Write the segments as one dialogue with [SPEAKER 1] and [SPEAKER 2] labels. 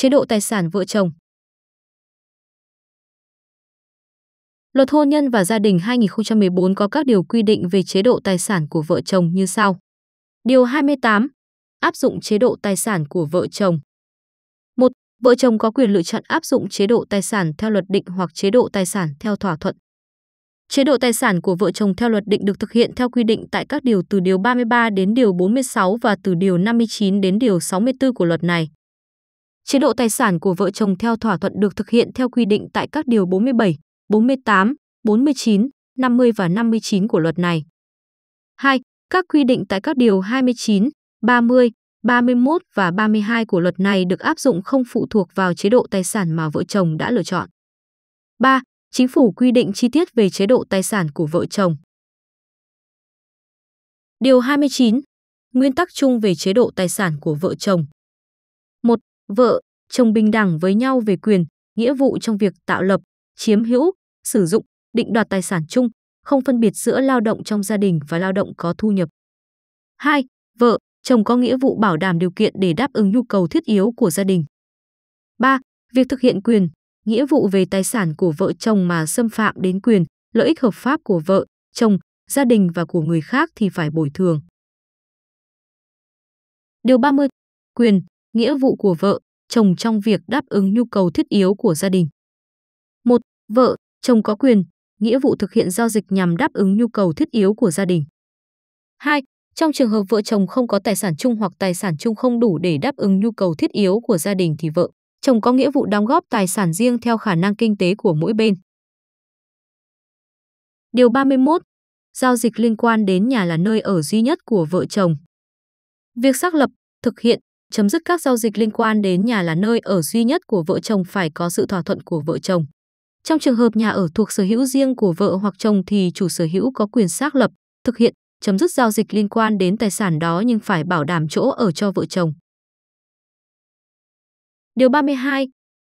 [SPEAKER 1] chế độ tài sản vợ chồng. Luật hôn nhân và gia đình 2014 có các điều quy định về chế độ tài sản của vợ chồng như sau. Điều 28. Áp dụng chế độ tài sản của vợ chồng. 1. Vợ chồng có quyền lựa chọn áp dụng chế độ tài sản theo luật định hoặc chế độ tài sản theo thỏa thuận. Chế độ tài sản của vợ chồng theo luật định được thực hiện theo quy định tại các điều từ điều 33 đến điều 46 và từ điều 59 đến điều 64 của luật này. Chế độ tài sản của vợ chồng theo thỏa thuận được thực hiện theo quy định tại các điều 47, 48, 49, 50 và 59 của luật này. 2. Các quy định tại các điều 29, 30, 31 và 32 của luật này được áp dụng không phụ thuộc vào chế độ tài sản mà vợ chồng đã lựa chọn. 3. Chính phủ quy định chi tiết về chế độ tài sản của vợ chồng. Điều 29. Nguyên tắc chung về chế độ tài sản của vợ chồng. 1 vợ, chồng bình đẳng với nhau về quyền, nghĩa vụ trong việc tạo lập, chiếm hữu, sử dụng, định đoạt tài sản chung, không phân biệt giữa lao động trong gia đình và lao động có thu nhập. 2. Vợ, chồng có nghĩa vụ bảo đảm điều kiện để đáp ứng nhu cầu thiết yếu của gia đình. 3. Việc thực hiện quyền, nghĩa vụ về tài sản của vợ chồng mà xâm phạm đến quyền, lợi ích hợp pháp của vợ, chồng, gia đình và của người khác thì phải bồi thường. Điều 30. Quyền, nghĩa vụ của vợ, chồng trong việc đáp ứng nhu cầu thiết yếu của gia đình. 1. Vợ, chồng có quyền, nghĩa vụ thực hiện giao dịch nhằm đáp ứng nhu cầu thiết yếu của gia đình. 2. Trong trường hợp vợ chồng không có tài sản chung hoặc tài sản chung không đủ để đáp ứng nhu cầu thiết yếu của gia đình thì vợ, chồng có nghĩa vụ đóng góp tài sản riêng theo khả năng kinh tế của mỗi bên. Điều 31. Giao dịch liên quan đến nhà là nơi ở duy nhất của vợ chồng. Việc xác lập, thực hiện, chấm dứt các giao dịch liên quan đến nhà là nơi ở duy nhất của vợ chồng phải có sự thỏa thuận của vợ chồng. Trong trường hợp nhà ở thuộc sở hữu riêng của vợ hoặc chồng thì chủ sở hữu có quyền xác lập, thực hiện, chấm dứt giao dịch liên quan đến tài sản đó nhưng phải bảo đảm chỗ ở cho vợ chồng. Điều 32.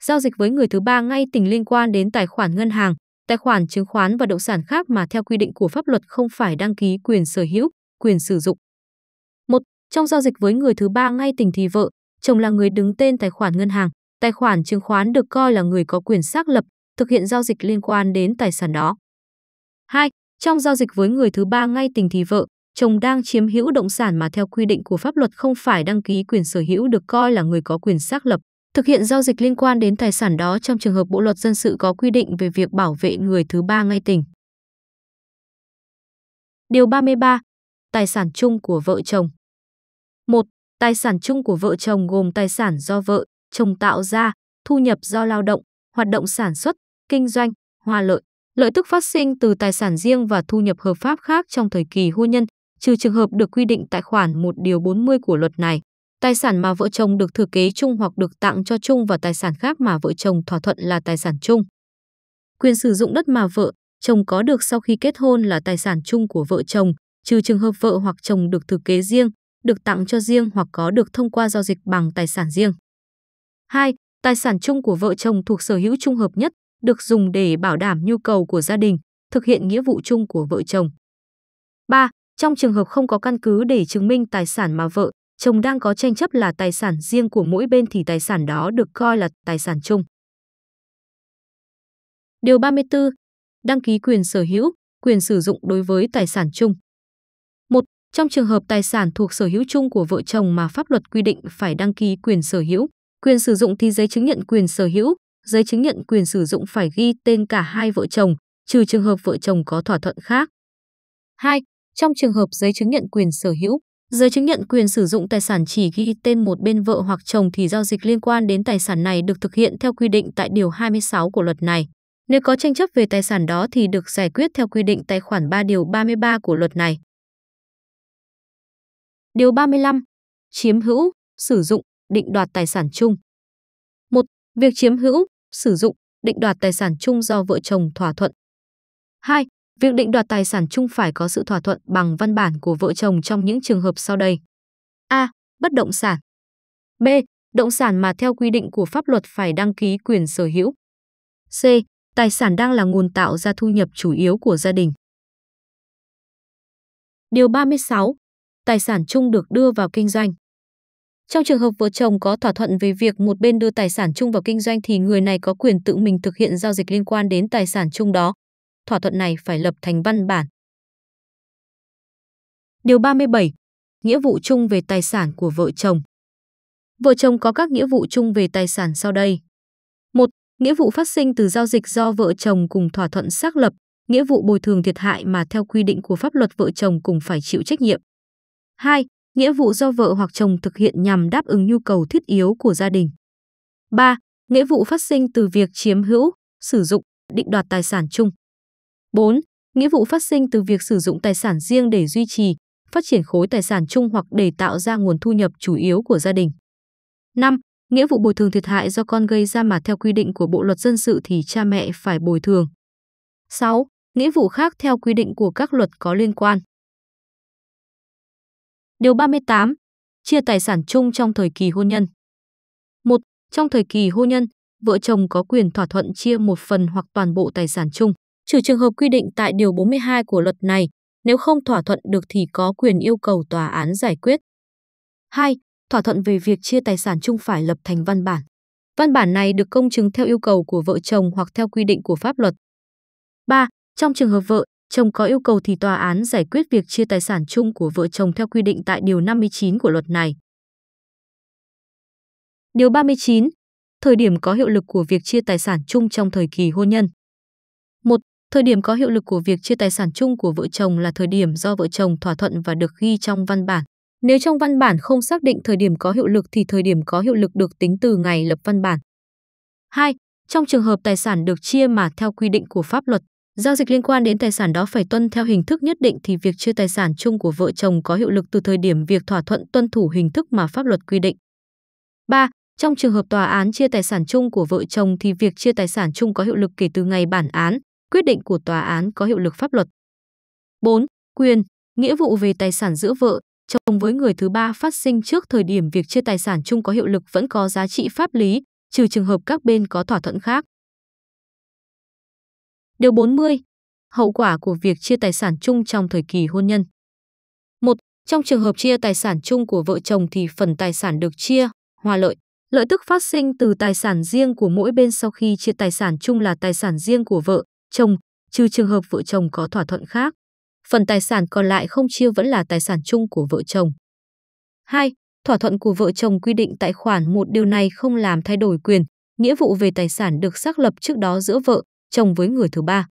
[SPEAKER 1] Giao dịch với người thứ ba ngay tình liên quan đến tài khoản ngân hàng, tài khoản chứng khoán và động sản khác mà theo quy định của pháp luật không phải đăng ký quyền sở hữu, quyền sử dụng, trong giao dịch với người thứ ba ngay tình thì vợ, chồng là người đứng tên tài khoản ngân hàng, tài khoản chứng khoán được coi là người có quyền xác lập, thực hiện giao dịch liên quan đến tài sản đó. 2. Trong giao dịch với người thứ ba ngay tình thì vợ, chồng đang chiếm hữu động sản mà theo quy định của pháp luật không phải đăng ký quyền sở hữu được coi là người có quyền xác lập, thực hiện giao dịch liên quan đến tài sản đó trong trường hợp Bộ luật dân sự có quy định về việc bảo vệ người thứ ba ngay tình. Điều 33. Tài sản chung của vợ chồng 1. Tài sản chung của vợ chồng gồm tài sản do vợ, chồng tạo ra, thu nhập do lao động, hoạt động sản xuất, kinh doanh, hòa lợi. Lợi tức phát sinh từ tài sản riêng và thu nhập hợp pháp khác trong thời kỳ hôn nhân, trừ trường hợp được quy định tại khoản 1 điều 40 của luật này. Tài sản mà vợ chồng được thừa kế chung hoặc được tặng cho chung và tài sản khác mà vợ chồng thỏa thuận là tài sản chung. Quyền sử dụng đất mà vợ, chồng có được sau khi kết hôn là tài sản chung của vợ chồng, trừ trường hợp vợ hoặc chồng được thừa kế riêng, được tặng cho riêng hoặc có được thông qua giao dịch bằng tài sản riêng. 2. Tài sản chung của vợ chồng thuộc sở hữu chung hợp nhất, được dùng để bảo đảm nhu cầu của gia đình, thực hiện nghĩa vụ chung của vợ chồng. 3. Trong trường hợp không có căn cứ để chứng minh tài sản mà vợ, chồng đang có tranh chấp là tài sản riêng của mỗi bên thì tài sản đó được coi là tài sản chung. Điều 34. Đăng ký quyền sở hữu, quyền sử dụng đối với tài sản chung. Trong trường hợp tài sản thuộc sở hữu chung của vợ chồng mà pháp luật quy định phải đăng ký quyền sở hữu, quyền sử dụng thì giấy chứng nhận quyền sở hữu, giấy chứng nhận quyền sử dụng phải ghi tên cả hai vợ chồng, trừ trường hợp vợ chồng có thỏa thuận khác. 2. Trong trường hợp giấy chứng nhận quyền sở hữu, giấy chứng nhận quyền sử dụng tài sản chỉ ghi tên một bên vợ hoặc chồng thì giao dịch liên quan đến tài sản này được thực hiện theo quy định tại điều 26 của luật này. Nếu có tranh chấp về tài sản đó thì được giải quyết theo quy định tài khoản 3 điều 33 của luật này. Điều 35. Chiếm hữu, sử dụng, định đoạt tài sản chung. 1. Việc chiếm hữu, sử dụng, định đoạt tài sản chung do vợ chồng thỏa thuận. 2. Việc định đoạt tài sản chung phải có sự thỏa thuận bằng văn bản của vợ chồng trong những trường hợp sau đây. A. Bất động sản. B. Động sản mà theo quy định của pháp luật phải đăng ký quyền sở hữu. C. Tài sản đang là nguồn tạo ra thu nhập chủ yếu của gia đình. Điều 36 tài sản chung được đưa vào kinh doanh. Trong trường hợp vợ chồng có thỏa thuận về việc một bên đưa tài sản chung vào kinh doanh thì người này có quyền tự mình thực hiện giao dịch liên quan đến tài sản chung đó. Thỏa thuận này phải lập thành văn bản. Điều 37. Nghĩa vụ chung về tài sản của vợ chồng. Vợ chồng có các nghĩa vụ chung về tài sản sau đây. 1. Nghĩa vụ phát sinh từ giao dịch do vợ chồng cùng thỏa thuận xác lập, nghĩa vụ bồi thường thiệt hại mà theo quy định của pháp luật vợ chồng cùng phải chịu trách nhiệm. 2. Nghĩa vụ do vợ hoặc chồng thực hiện nhằm đáp ứng nhu cầu thiết yếu của gia đình. 3. Nghĩa vụ phát sinh từ việc chiếm hữu, sử dụng, định đoạt tài sản chung. 4. Nghĩa vụ phát sinh từ việc sử dụng tài sản riêng để duy trì, phát triển khối tài sản chung hoặc để tạo ra nguồn thu nhập chủ yếu của gia đình. 5. Nghĩa vụ bồi thường thiệt hại do con gây ra mà theo quy định của Bộ luật dân sự thì cha mẹ phải bồi thường. 6. Nghĩa vụ khác theo quy định của các luật có liên quan. Điều 38. Chia tài sản chung trong thời kỳ hôn nhân. 1. Trong thời kỳ hôn nhân, vợ chồng có quyền thỏa thuận chia một phần hoặc toàn bộ tài sản chung, trừ trường hợp quy định tại điều 42 của luật này, nếu không thỏa thuận được thì có quyền yêu cầu tòa án giải quyết. 2. Thỏa thuận về việc chia tài sản chung phải lập thành văn bản. Văn bản này được công chứng theo yêu cầu của vợ chồng hoặc theo quy định của pháp luật. 3. Trong trường hợp vợ chồng có yêu cầu thì tòa án giải quyết việc chia tài sản chung của vợ chồng theo quy định tại Điều 59 của luật này. Điều 39. Thời điểm có hiệu lực của việc chia tài sản chung trong thời kỳ hôn nhân. 1. Thời điểm có hiệu lực của việc chia tài sản chung của vợ chồng là thời điểm do vợ chồng thỏa thuận và được ghi trong văn bản. Nếu trong văn bản không xác định thời điểm có hiệu lực thì thời điểm có hiệu lực được tính từ ngày lập văn bản. 2. Trong trường hợp tài sản được chia mà theo quy định của pháp luật, Giao dịch liên quan đến tài sản đó phải tuân theo hình thức nhất định thì việc chia tài sản chung của vợ chồng có hiệu lực từ thời điểm việc thỏa thuận tuân thủ hình thức mà pháp luật quy định. 3. Trong trường hợp tòa án chia tài sản chung của vợ chồng thì việc chia tài sản chung có hiệu lực kể từ ngày bản án, quyết định của tòa án có hiệu lực pháp luật. 4. Quyền, nghĩa vụ về tài sản giữa vợ, chồng với người thứ ba phát sinh trước thời điểm việc chia tài sản chung có hiệu lực vẫn có giá trị pháp lý, trừ trường hợp các bên có thỏa thuận khác. Điều 40. Hậu quả của việc chia tài sản chung trong thời kỳ hôn nhân. 1. Trong trường hợp chia tài sản chung của vợ chồng thì phần tài sản được chia, hòa lợi. Lợi tức phát sinh từ tài sản riêng của mỗi bên sau khi chia tài sản chung là tài sản riêng của vợ, chồng, trừ trường hợp vợ chồng có thỏa thuận khác. Phần tài sản còn lại không chia vẫn là tài sản chung của vợ chồng. 2. Thỏa thuận của vợ chồng quy định tại khoản một điều này không làm thay đổi quyền, nghĩa vụ về tài sản được xác lập trước đó giữa vợ, chồng với người thứ ba.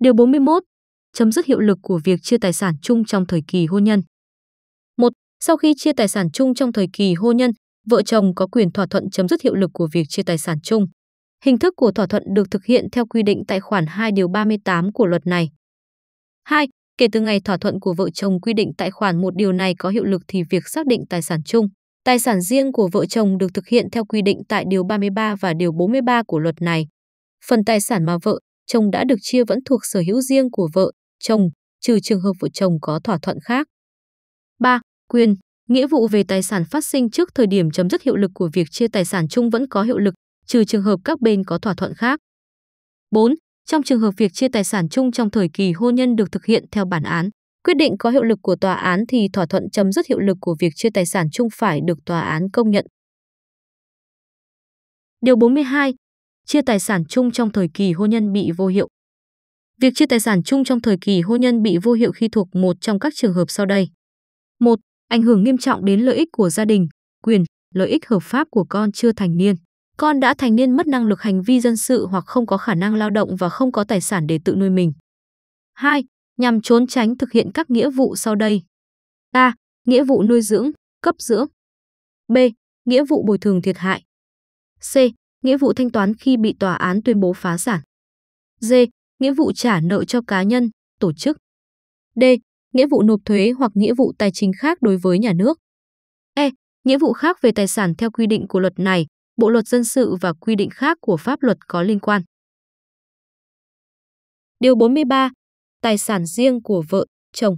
[SPEAKER 1] Điều 41. Chấm dứt hiệu lực của việc chia tài sản chung trong thời kỳ hôn nhân. 1. Sau khi chia tài sản chung trong thời kỳ hôn nhân, vợ chồng có quyền thỏa thuận chấm dứt hiệu lực của việc chia tài sản chung. Hình thức của thỏa thuận được thực hiện theo quy định tại khoản 2 điều 38 của luật này. 2. Kể từ ngày thỏa thuận của vợ chồng quy định tại khoản 1 điều này có hiệu lực thì việc xác định tài sản chung Tài sản riêng của vợ chồng được thực hiện theo quy định tại Điều 33 và Điều 43 của luật này. Phần tài sản mà vợ, chồng đã được chia vẫn thuộc sở hữu riêng của vợ, chồng, trừ trường hợp vợ chồng có thỏa thuận khác. 3. Quyền, nghĩa vụ về tài sản phát sinh trước thời điểm chấm dứt hiệu lực của việc chia tài sản chung vẫn có hiệu lực, trừ trường hợp các bên có thỏa thuận khác. 4. Trong trường hợp việc chia tài sản chung trong thời kỳ hôn nhân được thực hiện theo bản án, Quyết định có hiệu lực của tòa án thì thỏa thuận chấm dứt hiệu lực của việc chia tài sản chung phải được tòa án công nhận. Điều 42. Chia tài sản chung trong thời kỳ hôn nhân bị vô hiệu. Việc chia tài sản chung trong thời kỳ hôn nhân bị vô hiệu khi thuộc một trong các trường hợp sau đây. 1. Ảnh hưởng nghiêm trọng đến lợi ích của gia đình, quyền, lợi ích hợp pháp của con chưa thành niên. Con đã thành niên mất năng lực hành vi dân sự hoặc không có khả năng lao động và không có tài sản để tự nuôi mình. 2 nhằm trốn tránh thực hiện các nghĩa vụ sau đây. A. Nghĩa vụ nuôi dưỡng, cấp dưỡng. B. Nghĩa vụ bồi thường thiệt hại. C. Nghĩa vụ thanh toán khi bị tòa án tuyên bố phá sản. D. Nghĩa vụ trả nợ cho cá nhân, tổ chức. D. Nghĩa vụ nộp thuế hoặc nghĩa vụ tài chính khác đối với nhà nước. E. Nghĩa vụ khác về tài sản theo quy định của luật này, bộ luật dân sự và quy định khác của pháp luật có liên quan. Điều 43. Tài sản riêng của vợ, chồng.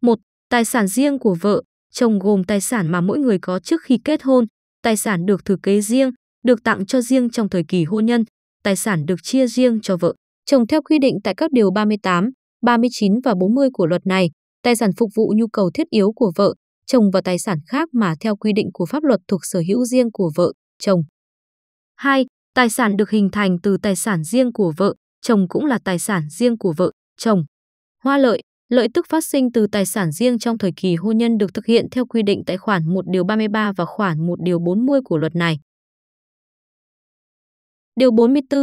[SPEAKER 1] 1. Tài sản riêng của vợ, chồng gồm tài sản mà mỗi người có trước khi kết hôn, tài sản được thừa kế riêng, được tặng cho riêng trong thời kỳ hôn nhân, tài sản được chia riêng cho vợ, chồng theo quy định tại các điều 38, 39 và 40 của luật này, tài sản phục vụ nhu cầu thiết yếu của vợ, chồng và tài sản khác mà theo quy định của pháp luật thuộc sở hữu riêng của vợ, chồng. 2. Tài sản được hình thành từ tài sản riêng của vợ, chồng cũng là tài sản riêng của vợ, chồng. Hoa lợi, lợi tức phát sinh từ tài sản riêng trong thời kỳ hôn nhân được thực hiện theo quy định tại khoản 1 điều 33 và khoản 1 điều 40 của luật này. Điều 44.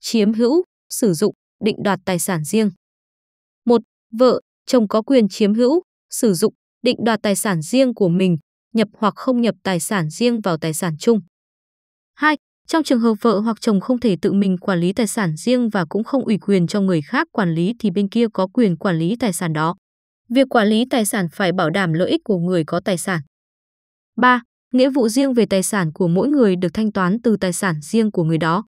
[SPEAKER 1] Chiếm hữu, sử dụng, định đoạt tài sản riêng. 1. Vợ, chồng có quyền chiếm hữu, sử dụng, định đoạt tài sản riêng của mình, nhập hoặc không nhập tài sản riêng vào tài sản chung. 2. Trong trường hợp vợ hoặc chồng không thể tự mình quản lý tài sản riêng và cũng không ủy quyền cho người khác quản lý thì bên kia có quyền quản lý tài sản đó. Việc quản lý tài sản phải bảo đảm lợi ích của người có tài sản. 3. Nghĩa vụ riêng về tài sản của mỗi người được thanh toán từ tài sản riêng của người đó.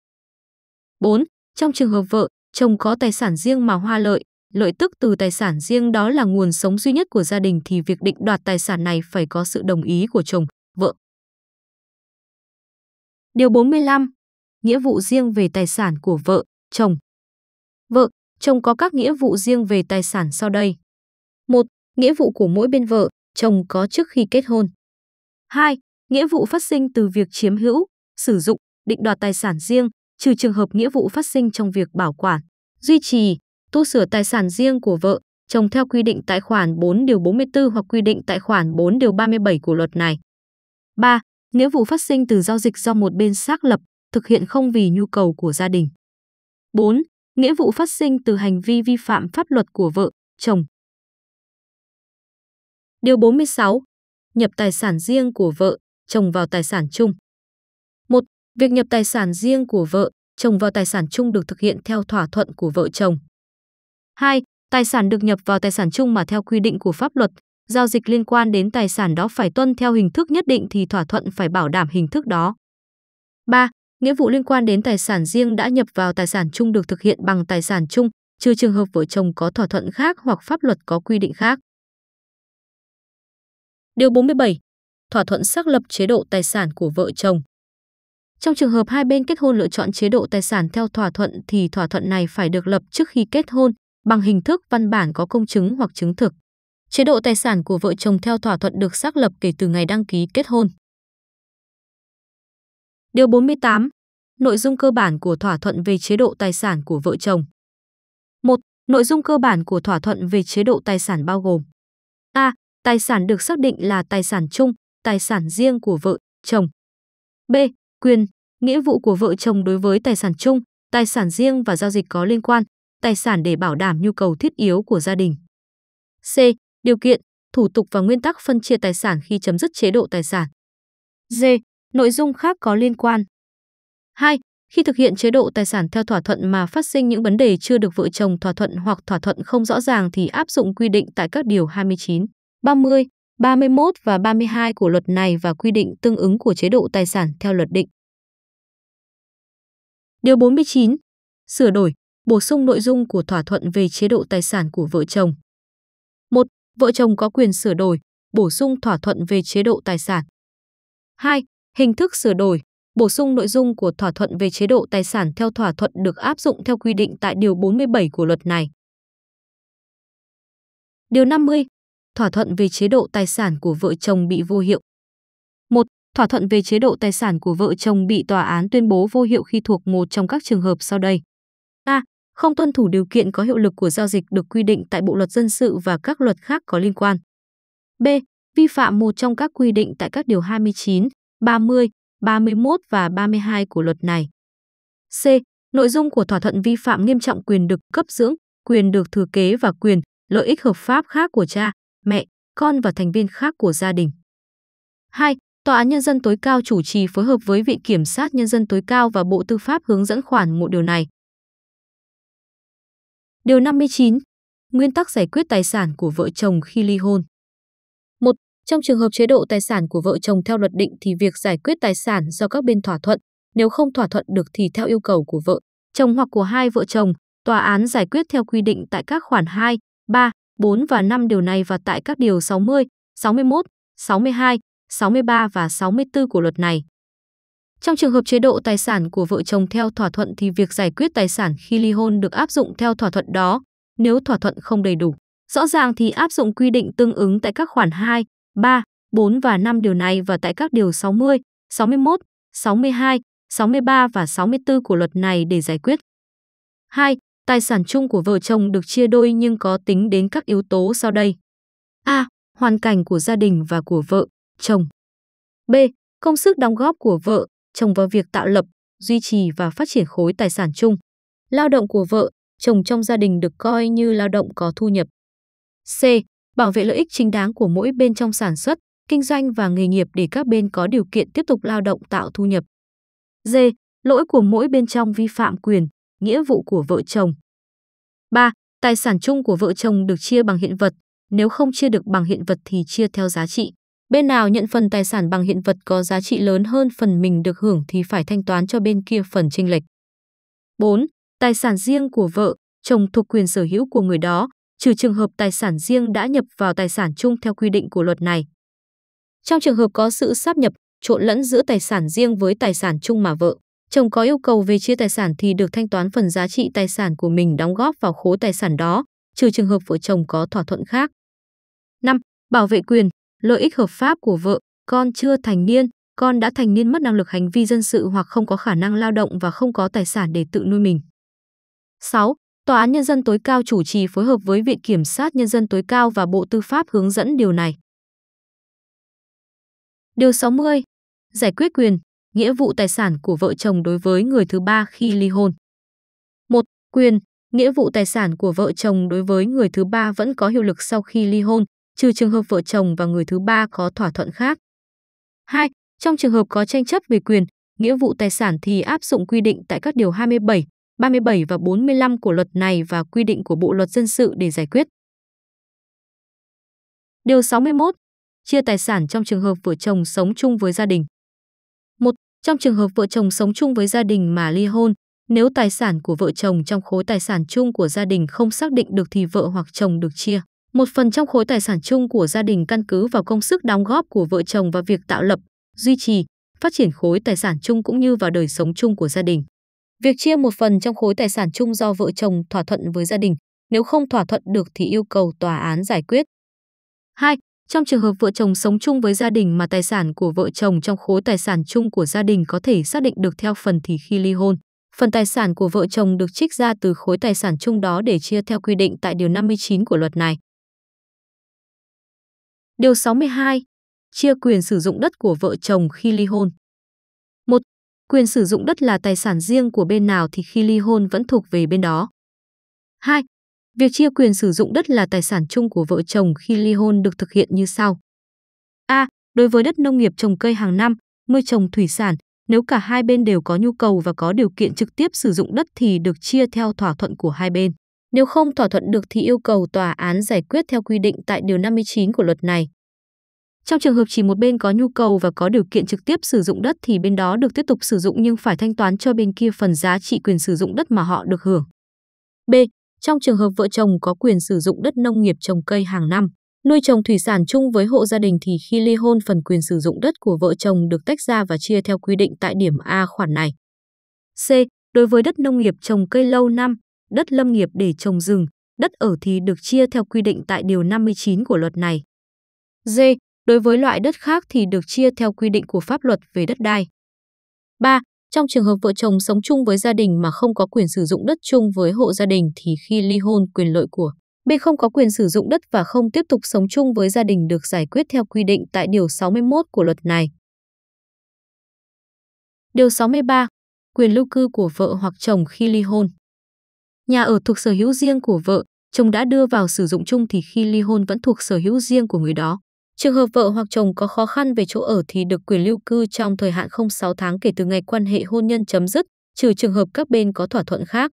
[SPEAKER 1] 4. Trong trường hợp vợ, chồng có tài sản riêng mà hoa lợi, lợi tức từ tài sản riêng đó là nguồn sống duy nhất của gia đình thì việc định đoạt tài sản này phải có sự đồng ý của chồng, vợ Điều 45. Nghĩa vụ riêng về tài sản của vợ, chồng. Vợ, chồng có các nghĩa vụ riêng về tài sản sau đây. 1. Nghĩa vụ của mỗi bên vợ, chồng có trước khi kết hôn. 2. Nghĩa vụ phát sinh từ việc chiếm hữu, sử dụng, định đoạt tài sản riêng, trừ trường hợp nghĩa vụ phát sinh trong việc bảo quản, duy trì, tu sửa tài sản riêng của vợ, chồng theo quy định tại khoản 4 điều 44 hoặc quy định tại khoản 4 điều 37 của luật này. 3. Nghĩa vụ phát sinh từ giao dịch do một bên xác lập, thực hiện không vì nhu cầu của gia đình. 4. Nghĩa vụ phát sinh từ hành vi vi phạm pháp luật của vợ, chồng. Điều 46. Nhập tài sản riêng của vợ, chồng vào tài sản chung. 1. Việc nhập tài sản riêng của vợ, chồng vào tài sản chung được thực hiện theo thỏa thuận của vợ chồng. 2. Tài sản được nhập vào tài sản chung mà theo quy định của pháp luật giao dịch liên quan đến tài sản đó phải tuân theo hình thức nhất định thì thỏa thuận phải bảo đảm hình thức đó. 3. Nghĩa vụ liên quan đến tài sản riêng đã nhập vào tài sản chung được thực hiện bằng tài sản chung, trừ trường hợp vợ chồng có thỏa thuận khác hoặc pháp luật có quy định khác. Điều 47. Thỏa thuận xác lập chế độ tài sản của vợ chồng. Trong trường hợp hai bên kết hôn lựa chọn chế độ tài sản theo thỏa thuận thì thỏa thuận này phải được lập trước khi kết hôn bằng hình thức văn bản có công chứng hoặc chứng thực. Chế độ tài sản của vợ chồng theo thỏa thuận được xác lập kể từ ngày đăng ký kết hôn. Điều 48. Nội dung cơ bản của thỏa thuận về chế độ tài sản của vợ chồng. 1. Nội dung cơ bản của thỏa thuận về chế độ tài sản bao gồm: A. Tài sản được xác định là tài sản chung, tài sản riêng của vợ chồng. B. Quyền, nghĩa vụ của vợ chồng đối với tài sản chung, tài sản riêng và giao dịch có liên quan, tài sản để bảo đảm nhu cầu thiết yếu của gia đình. C điều kiện, thủ tục và nguyên tắc phân chia tài sản khi chấm dứt chế độ tài sản. D. Nội dung khác có liên quan. 2. Khi thực hiện chế độ tài sản theo thỏa thuận mà phát sinh những vấn đề chưa được vợ chồng thỏa thuận hoặc thỏa thuận không rõ ràng thì áp dụng quy định tại các điều 29, 30, 31 và 32 của luật này và quy định tương ứng của chế độ tài sản theo luật định. Điều 49. Sửa đổi, bổ sung nội dung của thỏa thuận về chế độ tài sản của vợ chồng vợ chồng có quyền sửa đổi, bổ sung thỏa thuận về chế độ tài sản. 2. Hình thức sửa đổi, bổ sung nội dung của thỏa thuận về chế độ tài sản theo thỏa thuận được áp dụng theo quy định tại Điều 47 của luật này. Điều 50. Thỏa thuận về chế độ tài sản của vợ chồng bị vô hiệu. 1. Thỏa thuận về chế độ tài sản của vợ chồng bị tòa án tuyên bố vô hiệu khi thuộc một trong các trường hợp sau đây. A không tuân thủ điều kiện có hiệu lực của giao dịch được quy định tại Bộ luật dân sự và các luật khác có liên quan. B. Vi phạm một trong các quy định tại các điều 29, 30, 31 và 32 của luật này. C. Nội dung của thỏa thuận vi phạm nghiêm trọng quyền được cấp dưỡng, quyền được thừa kế và quyền, lợi ích hợp pháp khác của cha, mẹ, con và thành viên khác của gia đình. 2. Tòa án Nhân dân tối cao chủ trì phối hợp với Viện Kiểm sát Nhân dân tối cao và Bộ Tư pháp hướng dẫn khoản một điều này, Điều 59. Nguyên tắc giải quyết tài sản của vợ chồng khi ly hôn. một Trong trường hợp chế độ tài sản của vợ chồng theo luật định thì việc giải quyết tài sản do các bên thỏa thuận, nếu không thỏa thuận được thì theo yêu cầu của vợ chồng hoặc của hai vợ chồng, tòa án giải quyết theo quy định tại các khoản 2, 3, 4 và 5 điều này và tại các điều 60, 61, 62, 63 và 64 của luật này. Trong trường hợp chế độ tài sản của vợ chồng theo thỏa thuận thì việc giải quyết tài sản khi ly hôn được áp dụng theo thỏa thuận đó, nếu thỏa thuận không đầy đủ. Rõ ràng thì áp dụng quy định tương ứng tại các khoản 2, 3, 4 và 5 điều này và tại các điều 60, 61, 62, 63 và 64 của luật này để giải quyết. 2. Tài sản chung của vợ chồng được chia đôi nhưng có tính đến các yếu tố sau đây. A. Hoàn cảnh của gia đình và của vợ, chồng. B. Công sức đóng góp của vợ, chồng vào việc tạo lập, duy trì và phát triển khối tài sản chung. Lao động của vợ, chồng trong gia đình được coi như lao động có thu nhập. C. Bảo vệ lợi ích chính đáng của mỗi bên trong sản xuất, kinh doanh và nghề nghiệp để các bên có điều kiện tiếp tục lao động tạo thu nhập. D. Lỗi của mỗi bên trong vi phạm quyền, nghĩa vụ của vợ chồng. 3. Tài sản chung của vợ chồng được chia bằng hiện vật, nếu không chia được bằng hiện vật thì chia theo giá trị. Bên nào nhận phần tài sản bằng hiện vật có giá trị lớn hơn phần mình được hưởng thì phải thanh toán cho bên kia phần chênh lệch. 4. Tài sản riêng của vợ, chồng thuộc quyền sở hữu của người đó, trừ trường hợp tài sản riêng đã nhập vào tài sản chung theo quy định của luật này. Trong trường hợp có sự sáp nhập, trộn lẫn giữa tài sản riêng với tài sản chung mà vợ, chồng có yêu cầu về chia tài sản thì được thanh toán phần giá trị tài sản của mình đóng góp vào khối tài sản đó, trừ trường hợp vợ chồng có thỏa thuận khác. 5. Bảo vệ quyền, lợi ích hợp pháp của vợ, con chưa thành niên, con đã thành niên mất năng lực hành vi dân sự hoặc không có khả năng lao động và không có tài sản để tự nuôi mình. 6. Tòa án Nhân dân tối cao chủ trì phối hợp với Viện Kiểm sát Nhân dân tối cao và Bộ Tư pháp hướng dẫn điều này. Điều 60. Giải quyết quyền, nghĩa vụ tài sản của vợ chồng đối với người thứ ba khi ly hôn. 1. Quyền, nghĩa vụ tài sản của vợ chồng đối với người thứ ba vẫn có hiệu lực sau khi ly hôn, trừ trường hợp vợ chồng và người thứ ba có thỏa thuận khác. 2. Trong trường hợp có tranh chấp về quyền, nghĩa vụ tài sản thì áp dụng quy định tại các điều 27, 37 và 45 của luật này và quy định của Bộ luật dân sự để giải quyết. Điều 61. Chia tài sản trong trường hợp vợ chồng sống chung với gia đình. 1. Trong trường hợp vợ chồng sống chung với gia đình mà ly hôn, nếu tài sản của vợ chồng trong khối tài sản chung của gia đình không xác định được thì vợ hoặc chồng được chia. Một phần trong khối tài sản chung của gia đình căn cứ vào công sức đóng góp của vợ chồng và việc tạo lập, duy trì, phát triển khối tài sản chung cũng như vào đời sống chung của gia đình. Việc chia một phần trong khối tài sản chung do vợ chồng thỏa thuận với gia đình, nếu không thỏa thuận được thì yêu cầu tòa án giải quyết. 2. Trong trường hợp vợ chồng sống chung với gia đình mà tài sản của vợ chồng trong khối tài sản chung của gia đình có thể xác định được theo phần thì khi ly hôn, phần tài sản của vợ chồng được trích ra từ khối tài sản chung đó để chia theo quy định tại điều 59 của luật này. Điều 62. Chia quyền sử dụng đất của vợ chồng khi ly hôn. 1. Quyền sử dụng đất là tài sản riêng của bên nào thì khi ly hôn vẫn thuộc về bên đó. 2. Việc chia quyền sử dụng đất là tài sản chung của vợ chồng khi ly hôn được thực hiện như sau. A. Đối với đất nông nghiệp trồng cây hàng năm, nuôi trồng thủy sản, nếu cả hai bên đều có nhu cầu và có điều kiện trực tiếp sử dụng đất thì được chia theo thỏa thuận của hai bên. Nếu không thỏa thuận được thì yêu cầu tòa án giải quyết theo quy định tại Điều 59 của luật này. Trong trường hợp chỉ một bên có nhu cầu và có điều kiện trực tiếp sử dụng đất thì bên đó được tiếp tục sử dụng nhưng phải thanh toán cho bên kia phần giá trị quyền sử dụng đất mà họ được hưởng. B. Trong trường hợp vợ chồng có quyền sử dụng đất nông nghiệp trồng cây hàng năm, nuôi trồng thủy sản chung với hộ gia đình thì khi ly hôn phần quyền sử dụng đất của vợ chồng được tách ra và chia theo quy định tại điểm A khoản này. C. Đối với đất nông nghiệp trồng cây lâu năm, đất lâm nghiệp để trồng rừng, đất ở thì được chia theo quy định tại Điều 59 của luật này. D. Đối với loại đất khác thì được chia theo quy định của pháp luật về đất đai. 3. Trong trường hợp vợ chồng sống chung với gia đình mà không có quyền sử dụng đất chung với hộ gia đình thì khi ly hôn quyền lợi của bên không có quyền sử dụng đất và không tiếp tục sống chung với gia đình được giải quyết theo quy định tại Điều 61 của luật này. Điều 63. Quyền lưu cư của vợ hoặc chồng khi ly hôn Nhà ở thuộc sở hữu riêng của vợ, chồng đã đưa vào sử dụng chung thì khi ly hôn vẫn thuộc sở hữu riêng của người đó. Trường hợp vợ hoặc chồng có khó khăn về chỗ ở thì được quyền lưu cư trong thời hạn không 6 tháng kể từ ngày quan hệ hôn nhân chấm dứt, trừ trường hợp các bên có thỏa thuận khác.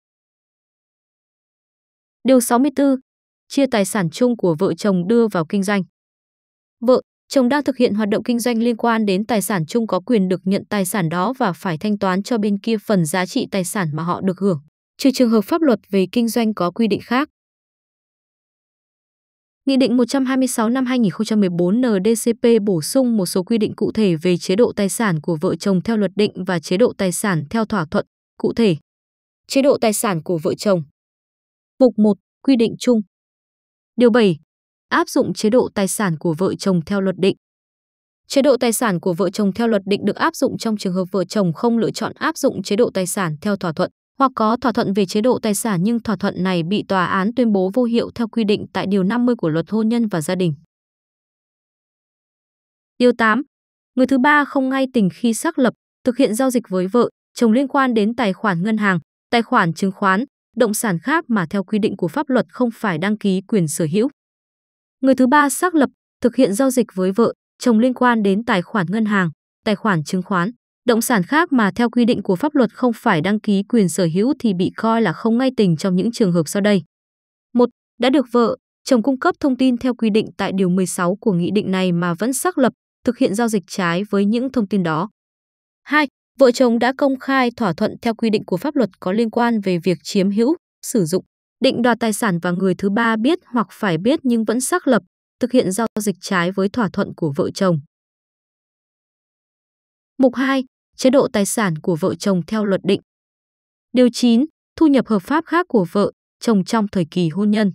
[SPEAKER 1] Điều 64. Chia tài sản chung của vợ chồng đưa vào kinh doanh. Vợ, chồng đang thực hiện hoạt động kinh doanh liên quan đến tài sản chung có quyền được nhận tài sản đó và phải thanh toán cho bên kia phần giá trị tài sản mà họ được hưởng trừ trường hợp pháp luật về kinh doanh có quy định khác. Nghị định 126 năm 2014 NDCP bổ sung một số quy định cụ thể về chế độ tài sản của vợ chồng theo luật định và chế độ tài sản theo thỏa thuận, cụ thể. Chế độ tài sản của vợ chồng. Mục 1. Quy định chung. Điều 7. Áp dụng chế độ tài sản của vợ chồng theo luật định. Chế độ tài sản của vợ chồng theo luật định được áp dụng trong trường hợp vợ chồng không lựa chọn áp dụng chế độ tài sản theo thỏa thuận hoặc có thỏa thuận về chế độ tài sản nhưng thỏa thuận này bị tòa án tuyên bố vô hiệu theo quy định tại Điều 50 của Luật Hôn nhân và Gia đình. Điều 8. Người thứ ba không ngay tình khi xác lập, thực hiện giao dịch với vợ, chồng liên quan đến tài khoản ngân hàng, tài khoản chứng khoán, động sản khác mà theo quy định của pháp luật không phải đăng ký quyền sở hữu. Người thứ ba xác lập, thực hiện giao dịch với vợ, chồng liên quan đến tài khoản ngân hàng, tài khoản chứng khoán, Động sản khác mà theo quy định của pháp luật không phải đăng ký quyền sở hữu thì bị coi là không ngay tình trong những trường hợp sau đây. 1. Đã được vợ, chồng cung cấp thông tin theo quy định tại Điều 16 của nghị định này mà vẫn xác lập, thực hiện giao dịch trái với những thông tin đó. 2. Vợ chồng đã công khai thỏa thuận theo quy định của pháp luật có liên quan về việc chiếm hữu, sử dụng, định đoạt tài sản và người thứ ba biết hoặc phải biết nhưng vẫn xác lập, thực hiện giao dịch trái với thỏa thuận của vợ chồng. Mục 2 chế độ tài sản của vợ chồng theo luật định. Điều 9. Thu nhập hợp pháp khác của vợ, chồng trong thời kỳ hôn nhân.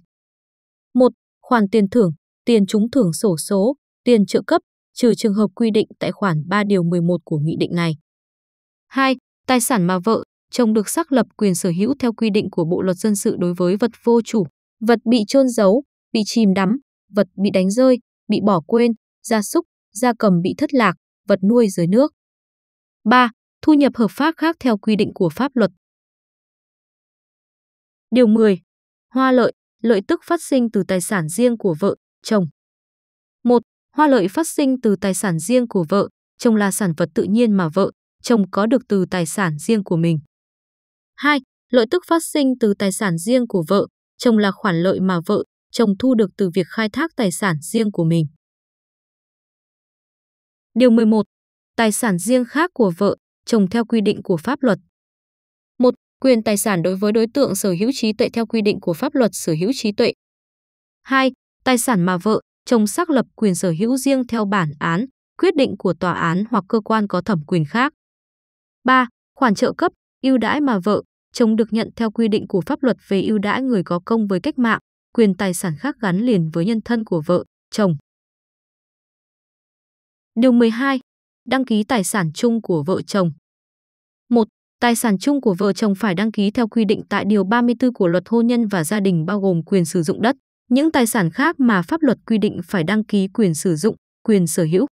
[SPEAKER 1] 1. Khoản tiền thưởng, tiền trúng thưởng sổ số, tiền trợ cấp, trừ trường hợp quy định tại khoản 3 điều 11 của nghị định này. 2. Tài sản mà vợ, chồng được xác lập quyền sở hữu theo quy định của Bộ luật dân sự đối với vật vô chủ, vật bị chôn giấu, bị chìm đắm, vật bị đánh rơi, bị bỏ quên, gia súc, gia cầm bị thất lạc, vật nuôi dưới nước. 3. Thu nhập hợp pháp khác theo quy định của pháp luật. Điều 10. Hoa lợi, lợi tức phát sinh từ tài sản riêng của vợ, chồng. 1. Hoa lợi phát sinh từ tài sản riêng của vợ, chồng là sản vật tự nhiên mà vợ, chồng có được từ tài sản riêng của mình. 2. Lợi tức phát sinh từ tài sản riêng của vợ, chồng là khoản lợi mà vợ, chồng thu được từ việc khai thác tài sản riêng của mình. Điều 11 tài sản riêng khác của vợ, chồng theo quy định của pháp luật. 1. Quyền tài sản đối với đối tượng sở hữu trí tuệ theo quy định của pháp luật sở hữu trí tuệ. 2. Tài sản mà vợ, chồng xác lập quyền sở hữu riêng theo bản án, quyết định của tòa án hoặc cơ quan có thẩm quyền khác. 3. Khoản trợ cấp, ưu đãi mà vợ, chồng được nhận theo quy định của pháp luật về ưu đãi người có công với cách mạng, quyền tài sản khác gắn liền với nhân thân của vợ, chồng. Điều 12. Đăng ký tài sản chung của vợ chồng. 1. Tài sản chung của vợ chồng phải đăng ký theo quy định tại Điều 34 của Luật Hôn nhân và Gia đình bao gồm quyền sử dụng đất, những tài sản khác mà pháp luật quy định phải đăng ký quyền sử dụng, quyền sở hữu.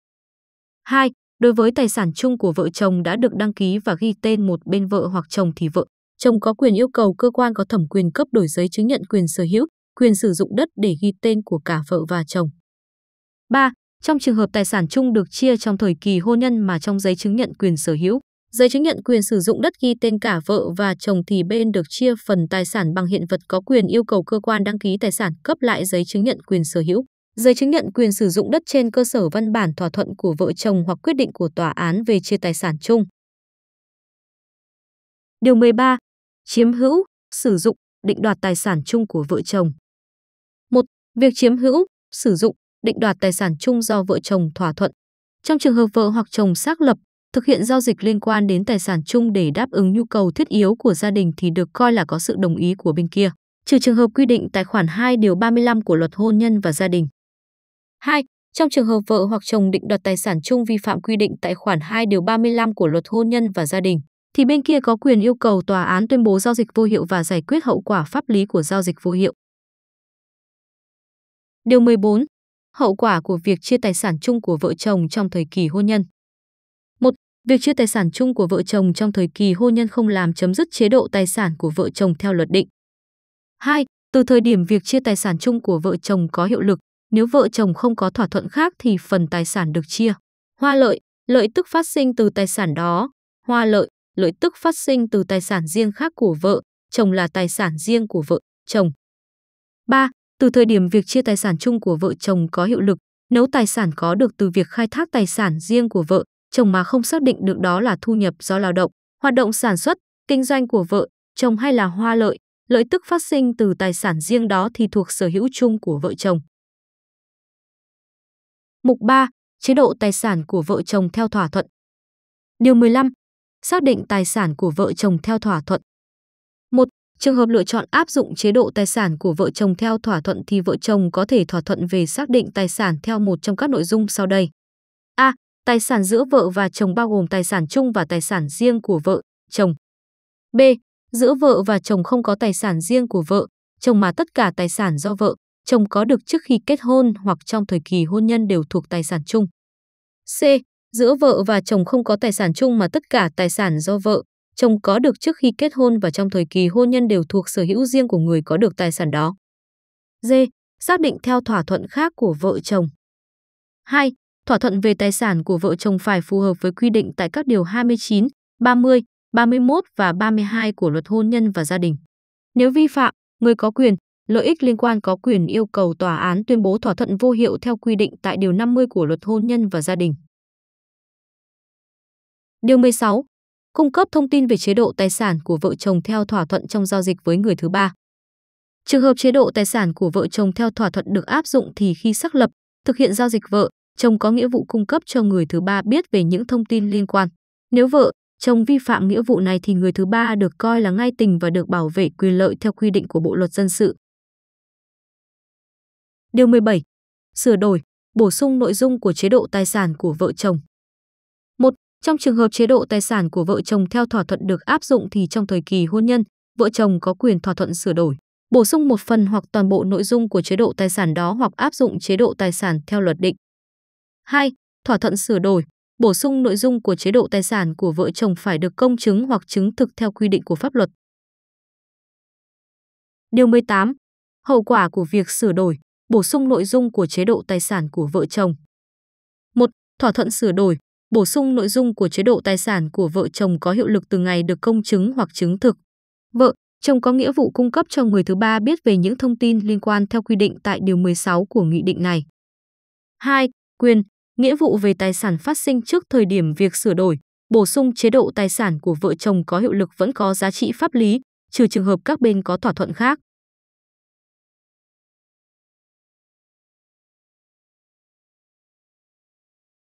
[SPEAKER 1] 2. Đối với tài sản chung của vợ chồng đã được đăng ký và ghi tên một bên vợ hoặc chồng thì vợ, chồng có quyền yêu cầu cơ quan có thẩm quyền cấp đổi giấy chứng nhận quyền sở hữu, quyền sử dụng đất để ghi tên của cả vợ và chồng. 3. Trong trường hợp tài sản chung được chia trong thời kỳ hôn nhân mà trong giấy chứng nhận quyền sở hữu, giấy chứng nhận quyền sử dụng đất ghi tên cả vợ và chồng thì bên được chia phần tài sản bằng hiện vật có quyền yêu cầu cơ quan đăng ký tài sản cấp lại giấy chứng nhận quyền sở hữu, giấy chứng nhận quyền sử dụng đất trên cơ sở văn bản thỏa thuận của vợ chồng hoặc quyết định của tòa án về chia tài sản chung. Điều 13. Chiếm hữu, sử dụng, định đoạt tài sản chung của vợ chồng. 1. Việc chiếm hữu, sử dụng, định đoạt tài sản chung do vợ chồng thỏa thuận. Trong trường hợp vợ hoặc chồng xác lập, thực hiện giao dịch liên quan đến tài sản chung để đáp ứng nhu cầu thiết yếu của gia đình thì được coi là có sự đồng ý của bên kia, trừ trường hợp quy định tại khoản 2 điều 35 của Luật hôn nhân và gia đình. 2. Trong trường hợp vợ hoặc chồng định đoạt tài sản chung vi phạm quy định tại khoản 2 điều 35 của Luật hôn nhân và gia đình, thì bên kia có quyền yêu cầu tòa án tuyên bố giao dịch vô hiệu và giải quyết hậu quả pháp lý của giao dịch vô hiệu. Điều 14 hậu quả của việc chia tài sản chung của vợ chồng trong thời kỳ hôn nhân. một Việc chia tài sản chung của vợ chồng trong thời kỳ hôn nhân không làm chấm dứt chế độ tài sản của vợ chồng theo luật định. 2. Từ thời điểm việc chia tài sản chung của vợ chồng có hiệu lực, nếu vợ chồng không có thỏa thuận khác thì phần tài sản được chia. Hoa lợi, lợi tức phát sinh từ tài sản đó. Hoa lợi, lợi tức phát sinh từ tài sản riêng khác của vợ, chồng là tài sản riêng của vợ, chồng. 3. Từ thời điểm việc chia tài sản chung của vợ chồng có hiệu lực, nếu tài sản có được từ việc khai thác tài sản riêng của vợ chồng mà không xác định được đó là thu nhập do lao động, hoạt động sản xuất, kinh doanh của vợ chồng hay là hoa lợi, lợi tức phát sinh từ tài sản riêng đó thì thuộc sở hữu chung của vợ chồng. Mục 3. Chế độ tài sản của vợ chồng theo thỏa thuận. Điều 15. Xác định tài sản của vợ chồng theo thỏa thuận. 1. Trường hợp lựa chọn áp dụng chế độ tài sản của vợ chồng theo thỏa thuận thì vợ chồng có thể thỏa thuận về xác định tài sản theo một trong các nội dung sau đây. A. Tài sản giữa vợ và chồng bao gồm tài sản chung và tài sản riêng của vợ, chồng. B. Giữa vợ và chồng không có tài sản riêng của vợ, chồng mà tất cả tài sản do vợ, chồng có được trước khi kết hôn hoặc trong thời kỳ hôn nhân đều thuộc tài sản chung. C. Giữa vợ và chồng không có tài sản chung mà tất cả tài sản do vợ, chồng có được trước khi kết hôn và trong thời kỳ hôn nhân đều thuộc sở hữu riêng của người có được tài sản đó. D. Xác định theo thỏa thuận khác của vợ chồng. 2. Thỏa thuận về tài sản của vợ chồng phải phù hợp với quy định tại các điều 29, 30, 31 và 32 của luật hôn nhân và gia đình. Nếu vi phạm, người có quyền, lợi ích liên quan có quyền yêu cầu tòa án tuyên bố thỏa thuận vô hiệu theo quy định tại điều 50 của luật hôn nhân và gia đình. Điều 16 cung cấp thông tin về chế độ tài sản của vợ chồng theo thỏa thuận trong giao dịch với người thứ ba. Trường hợp chế độ tài sản của vợ chồng theo thỏa thuận được áp dụng thì khi xác lập, thực hiện giao dịch vợ, chồng có nghĩa vụ cung cấp cho người thứ ba biết về những thông tin liên quan. Nếu vợ, chồng vi phạm nghĩa vụ này thì người thứ ba được coi là ngay tình và được bảo vệ quyền lợi theo quy định của Bộ luật dân sự. Điều 17. Sửa đổi, bổ sung nội dung của chế độ tài sản của vợ chồng. Trong trường hợp chế độ tài sản của vợ chồng theo thỏa thuận được áp dụng thì trong thời kỳ hôn nhân, vợ chồng có quyền thỏa thuận sửa đổi, bổ sung một phần hoặc toàn bộ nội dung của chế độ tài sản đó hoặc áp dụng chế độ tài sản theo luật định. 2. Thỏa thuận sửa đổi, bổ sung nội dung của chế độ tài sản của vợ chồng phải được công chứng hoặc chứng thực theo quy định của pháp luật. Điều 18. Hậu quả của việc sửa đổi, bổ sung nội dung của chế độ tài sản của vợ chồng. 1. Thỏa thuận sửa đổi, bổ sung nội dung của chế độ tài sản của vợ chồng có hiệu lực từ ngày được công chứng hoặc chứng thực. Vợ chồng có nghĩa vụ cung cấp cho người thứ ba biết về những thông tin liên quan theo quy định tại điều 16 của nghị định này. 2. Quyền, nghĩa vụ về tài sản phát sinh trước thời điểm việc sửa đổi, bổ sung chế độ tài sản của vợ chồng có hiệu lực vẫn có giá trị pháp lý, trừ trường hợp các bên có thỏa thuận khác.